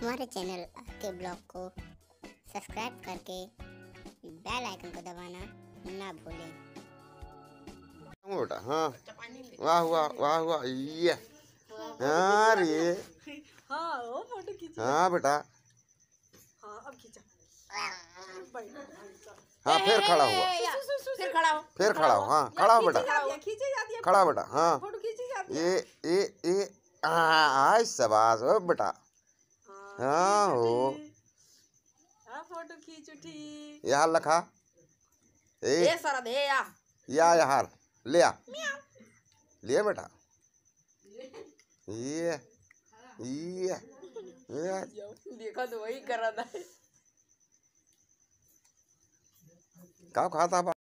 हमारे चैनल के ब्लॉग को सब्सक्राइब करके बेल आइकन को दबाना ना भूलें बेटा हाँ वाह वाह वाह वाह ये हाँ रे हाँ, हाँ बेटा हाँ, हाँ फिर खड़ा हुआ फिर खड़ा हो फिर खड़ा हो हाँ खड़ा बेटा खड़ा बेटा हाँ ये ये ये हाँ आय सबाज बेटा हाँ हो हाँ, फोटो खींच उठी यहाँ लखा ए ए सर दे या या यार ले आ ले बेटा ये ये देखो तो वही कर रहा था का खाता